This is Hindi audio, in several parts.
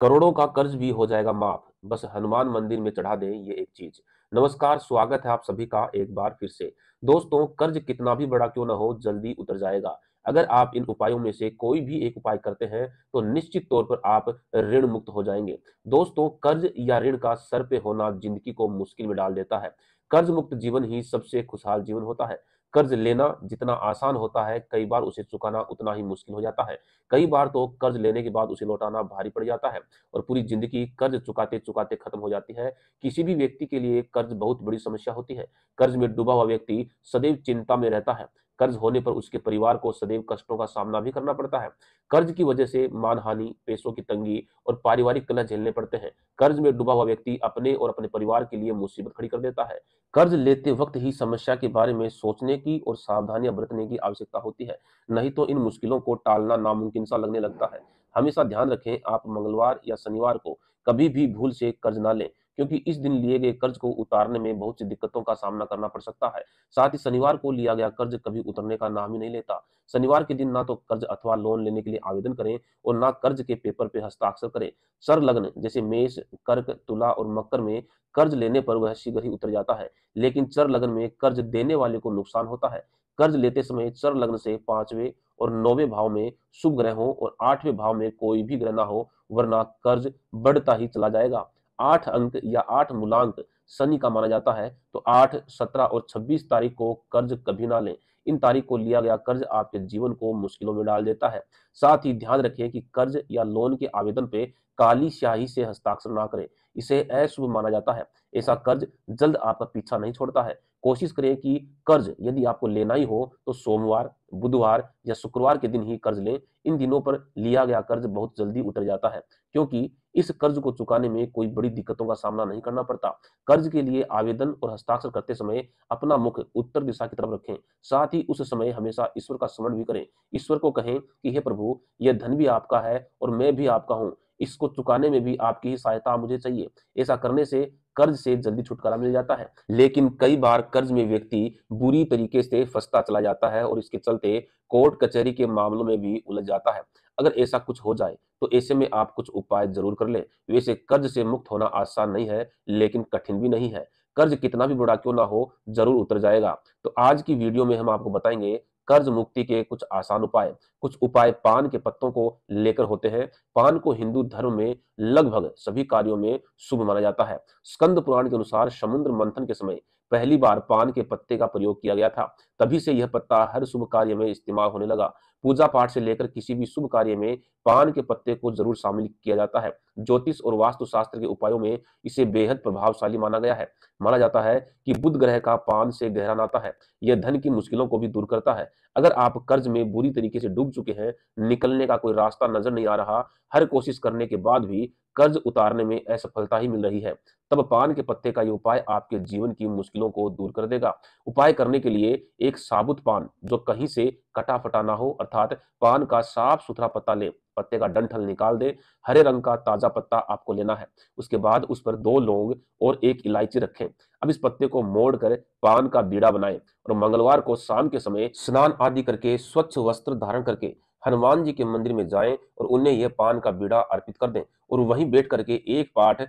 करोड़ों का कर्ज भी हो जाएगा माफ बस हनुमान मंदिर में चढ़ा दें ये एक चीज नमस्कार स्वागत है आप सभी का एक बार फिर से दोस्तों कर्ज कितना भी बड़ा क्यों ना हो जल्दी उतर जाएगा अगर आप इन उपायों में से कोई भी एक उपाय करते हैं तो निश्चित तौर पर आप ऋण मुक्त हो जाएंगे दोस्तों कर्ज या ऋण का सर पे होना जिंदगी को मुश्किल में डाल देता है कर्ज मुक्त जीवन ही सबसे खुशहाल जीवन होता है कर्ज लेना जितना आसान होता है कई बार उसे चुकाना उतना ही मुश्किल हो जाता है कई बार तो कर्ज लेने के बाद उसे लौटाना भारी पड़ जाता है और पूरी जिंदगी कर्ज चुकाते चुकाते खत्म हो जाती है किसी भी व्यक्ति के लिए कर्ज बहुत बड़ी समस्या होती है कर्ज में डूबा हुआ व्यक्ति सदैव चिंता में रहता है कर्ज होने पर उसके परिवार को सदैव कष्टों का सामना भी करना पड़ता है कर्ज की वजह से मानहानि पैसों की तंगी और पारिवारिक कलह झेलने पड़ते हैं कर्ज में डूबा हुआ व्यक्ति अपने और अपने परिवार के लिए मुसीबत खड़ी कर देता है कर्ज लेते वक्त ही समस्या के बारे में सोचने की और सावधानियां बरतने की आवश्यकता होती है नहीं तो इन मुश्किलों को टालना नामुमकिन सा लगने लगता है हमेशा ध्यान रखें आप मंगलवार या शनिवार को कभी भी भूल से कर्ज ना लें क्योंकि इस दिन लिए गए कर्ज को उतारने में बहुत सी दिक्कतों का सामना करना पड़ सकता है साथ ही शनिवार को लिया गया कर्ज कभी उतरने का नाम ही नहीं लेता शनिवार के दिन ना तो कर्ज अथवा लोन लेने के लिए आवेदन करें और ना कर्ज के पेपर पे हस्ताक्षर करें सर लग्न जैसे मेष कर्क तुला और मकर में कर्ज लेने पर वह शीघ्र ही उतर जाता है लेकिन चर लग्न में कर्ज देने वाले को नुकसान होता है कर्ज लेते समय चर लग्न से पांचवे और नौवे भाव में शुभ ग्रह हो और आठवें भाव में कोई भी ग्रह ना हो वरना कर्ज बढ़ता ही चला जाएगा आठ अंक या आठ मूलांक शनि का माना जाता है तो आठ सत्रह और छब्बीस तारीख को कर्ज कभी ना लें इन तारीख को लिया गया कर्ज आपके जीवन को मुश्किलों में डाल देता है साथ ही ध्यान रखें कि कर्ज या लोन के आवेदन पे काली स्याही से हस्ताक्षर ना करें इसे अशुभ माना जाता है ऐसा कर्ज जल्द आपका पीछा नहीं छोड़ता है कोशिश करें कि कर्ज यदि आपको लेना ही हो तो सोमवार बुधवार या शुक्रवार के दिन ही कर्ज लें इन दिनों पर लिया गया कर्ज बहुत जल्दी उतर जाता है क्योंकि इस कर्ज को चुकाने में कोई बड़ी दिक्कतों का सामना नहीं करना पड़ता कर्ज के लिए आवेदन और हस्ताक्षर करते समय अपना मुख उत्तर दिशा की तरफ रखें साथ ही उस समय हमेशा ईश्वर का स्मरण भी करें ईश्वर को कहें कि हे प्रभु यह धन भी आपका है और मैं भी आपका हूँ इसको चुकाने में भी आपकी सहायता मुझे चाहिए ऐसा करने से कर्ज से जल्दी छुटकारा मिल जाता है लेकिन कई बार कर्ज में व्यक्ति बुरी तरीके से फंसता चला जाता है और इसके चलते कोर्ट कचहरी के मामलों में भी उलझ जाता है अगर ऐसा कुछ हो जाए तो ऐसे में आप कुछ उपाय जरूर कर लें वैसे कर्ज से मुक्त होना आसान नहीं है लेकिन कठिन भी नहीं है कर्ज कितना भी बड़ा क्यों ना हो जरूर उतर जाएगा तो आज की वीडियो में हम आपको बताएंगे कर्ज मुक्ति के कुछ आसान उपाय कुछ उपाय पान के पत्तों को लेकर होते हैं पान को हिंदू धर्म में लगभग सभी कार्यों में शुभ माना जाता है स्कंद पुराण के अनुसार समुद्र मंथन के समय पहली बार पान के पत्ते का प्रयोग किया गया था तभी से यह पत्ता हर शुभ कार्य में इस्तेमाल होने लगा पूजा पाठ से लेकर किसी भी शुभ कार्य में पान के पत्ते को जरूर शामिल किया जाता है ज्योतिष और वास्तुशास्त्र के उपायों में इसे बेहद प्रभावशाली माना गया है माना जाता है कि बुध ग्रह का पान से गहरा नाता है यह धन की मुश्किलों को भी दूर करता है अगर आप कर्ज में बुरी तरीके से डूब चुके हैं निकलने का कोई रास्ता नजर नहीं आ रहा हर कोशिश करने के बाद भी कर्ज उतारने में असफलता ही मिल रही है तब पान के पत्ते का ये उपाय आपके जीवन की मुश्किलों को दूर कर देगा उपाय करने के लिए एक साबुत पान जो कहीं से कटा फटा ना हो अर्थात पान का साफ सुथरा पत्ता लें पत्ते का डंठल निकाल दें हरे रंग का ताजा पत्ता आपको लेना है उसके बाद उस पर दो लौंग और एक इलायची रखें अब इस पत्ते को मोड़ कर पान का बीड़ा बनाएं और मंगलवार को शाम के समय स्नान आदि करके स्वच्छ वस्त्र धारण करके हनुमान जी के मंदिर में जाएं और उन्हें यह पान का बीड़ा अर्पित कर दें और वहीं बैठ करके एक पाठ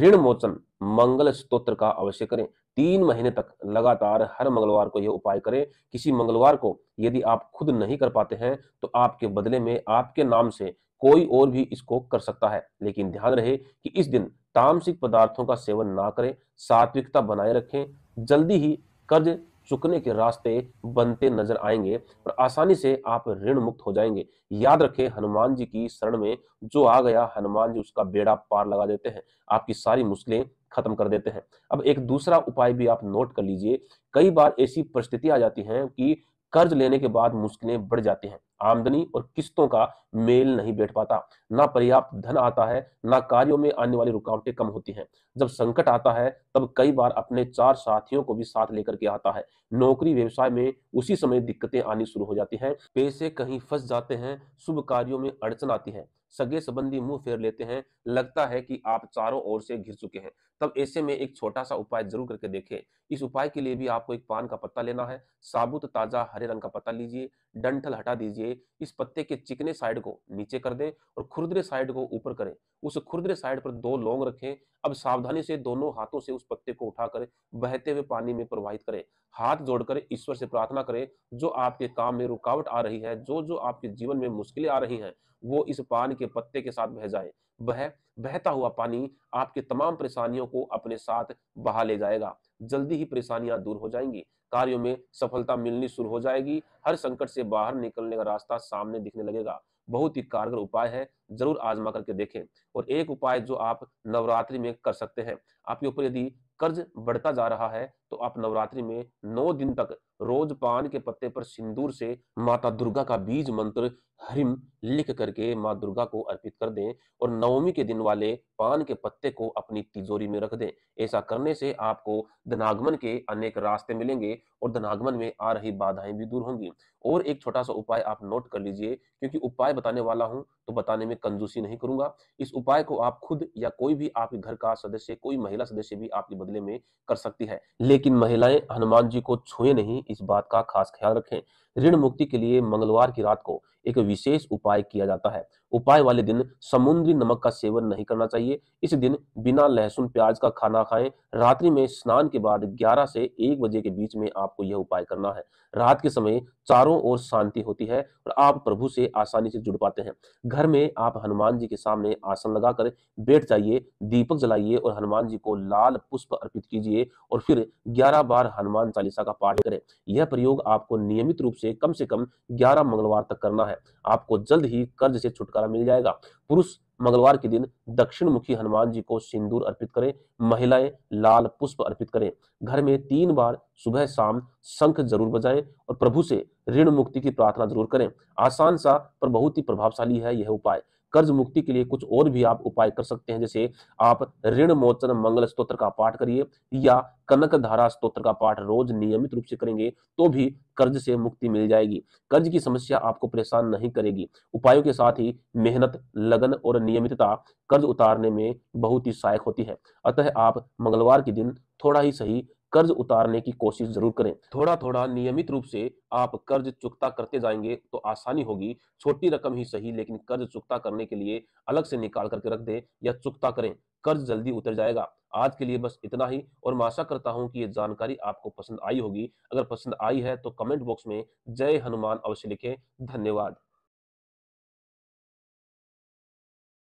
ऋण मोचन मंगल स्त्रोत्र का अवश्य करें तीन महीने तक लगातार हर मंगलवार को यह उपाय करें किसी मंगलवार को यदि आप खुद नहीं कर पाते हैं तो आपके बदले में आपके नाम से कोई और भी इसको कर सकता है लेकिन ध्यान रहे कि इस दिन तामसिक पदार्थों का सेवन ना करें सात्विकता बनाए रखें जल्दी ही कर्ज चुकने के रास्ते बनते नजर आएंगे और आसानी से आप ऋण मुक्त हो जाएंगे याद रखें हनुमान जी की शरण में जो आ गया हनुमान जी उसका बेड़ा पार लगा देते हैं आपकी सारी मुश्किलें खत्म कर देते हैं अब एक दूसरा उपाय भी आप नोट कर लीजिए कई बार ऐसी परिस्थिति आ जाती है कि कर्ज लेने के बाद मुश्किलें बढ़ जाती हैं आमदनी और किस्तों का मेल नहीं बैठ पाता ना पर्याप्त धन आता है ना कार्यों में आने वाली रुकावटें कम होती हैं जब संकट आता है तब कई बार अपने चार साथियों को भी साथ लेकर के आता है नौकरी व्यवसाय में उसी समय दिक्कतें आनी शुरू हो जाती हैं पैसे कहीं फंस जाते हैं शुभ कार्यों में अड़चन आती है सगे संबंधी मुंह फेर लेते हैं लगता है कि आप चारों ओर से घिर चुके हैं तब ऐसे में एक छोटा सा उपाय जरूर करके देखें इस उपाय के लिए भी आपको एक पान का पत्ता लेना है साबुत ताजा हरे रंग का पत्ता लीजिए डंठल हटा दीजिए इस पत्ते के चिकने साइड को नीचे कर दें और खुरदरे साइड को ऊपर करें उस खुरदरे साइड पर दो लौंग रखें अब सावधानी से दोनों हाथों से उस पत्ते को उठाकर बहते हुए पानी में प्रवाहित करें हाथ जोड़कर ईश्वर से प्रार्थना करें जो आपके काम में रुकावट आ रही है जो जो आपके जीवन में मुश्किलें आ रही हैं वो इस पान के पत्ते के साथ बह जाए बह बहता हुआ पानी आपके तमाम परेशानियों को अपने साथ बहा ले जाएगा जल्दी ही परेशानियां दूर हो जाएंगी कार्यों में सफलता मिलनी शुरू हो जाएगी हर संकट से बाहर निकलने का रास्ता सामने दिखने लगेगा बहुत ही कारगर उपाय है जरूर आजमा करके देखें और एक उपाय जो आप नवरात्रि में कर सकते हैं आपके ऊपर यदि कर्ज बढ़ता जा रहा है तो आप नवरात्रि में नौ दिन तक रोज पान के पत्ते पर सिंदूर से माता दुर्गा का बीज मंत्र हरिम लिख करके माँ दुर्गा को अर्पित कर दें और नवमी के दिन वाले पान के पत्ते को अपनी तिजोरी में रख दें ऐसा करने से आपको धनागमन के अनेक रास्ते मिलेंगे और धनागमन में आ रही बाधाएं भी दूर होंगी और एक छोटा सा उपाय आप नोट कर लीजिए क्योंकि उपाय बताने वाला हूं तो बताने में कंजूसी नहीं करूंगा इस उपाय को आप खुद या कोई भी आपके घर का सदस्य कोई महिला सदस्य भी आपके बदले में कर सकती है लेकिन लेकिन महिलाएं हनुमान जी को छुए नहीं इस बात का खास ख्याल रखें ऋण मुक्ति के लिए मंगलवार की रात को एक विशेष उपाय किया जाता है उपाय वाले दिन समुद्री नमक का सेवन नहीं करना चाहिए इस दिन बिना लहसुन प्याज का खाना खाएं रात्रि में स्नान के बाद 11 से 1 बजे के बीच में आपको यह उपाय करना है रात के समय चारों ओर शांति होती है और आप प्रभु से आसानी से जुड़ पाते हैं घर में आप हनुमान जी के सामने आसन लगाकर बैठ जाइए दीपक जलाइए और हनुमान जी को लाल पुष्प अर्पित कीजिए और फिर ग्यारह बार हनुमान चालीसा का पाठ करें यह प्रयोग आपको नियमित रूप से कम से कम ग्यारह मंगलवार तक करना है आपको जल्द ही कर्ज से छुटकारा मिल जाएगा पुरुष मंगलवार के दिन दक्षिण मुखी हनुमान जी को सिंदूर अर्पित करें महिलाएं लाल पुष्प अर्पित करें घर में तीन बार सुबह शाम शंख जरूर बजाएं और प्रभु से ऋण मुक्ति की प्रार्थना जरूर करें आसान सा पर बहुत ही प्रभावशाली है यह उपाय कर्ज मुक्ति के लिए कुछ और भी आप उपाय कर सकते हैं जैसे आप ऋण मोचन मंगल स्त्रोत्र का पाठ करिए या कनक धारा स्त्रोत्र का पाठ रोज नियमित रूप से करेंगे तो भी कर्ज से मुक्ति मिल जाएगी कर्ज की समस्या आपको परेशान नहीं करेगी उपायों के साथ ही मेहनत लगन और नियमितता कर्ज उतारने में बहुत ही सहायक होती है अतः आप मंगलवार के दिन थोड़ा ही सही कर्ज उतारने की कोशिश जरूर करें थोड़ा थोड़ा नियमित रूप से आप कर्ज चुकता करते जाएंगे तो आसानी होगी छोटी रकम ही सही लेकिन कर्ज चुकता करने के लिए अलग से निकाल करके रख दें या चुकता करें कर्ज जल्दी उतर जाएगा आज के लिए बस इतना ही और मैं आशा करता हूं कि ये जानकारी आपको पसंद आई होगी अगर पसंद आई है तो कमेंट बॉक्स में जय हनुमान अवश्य लिखें धन्यवाद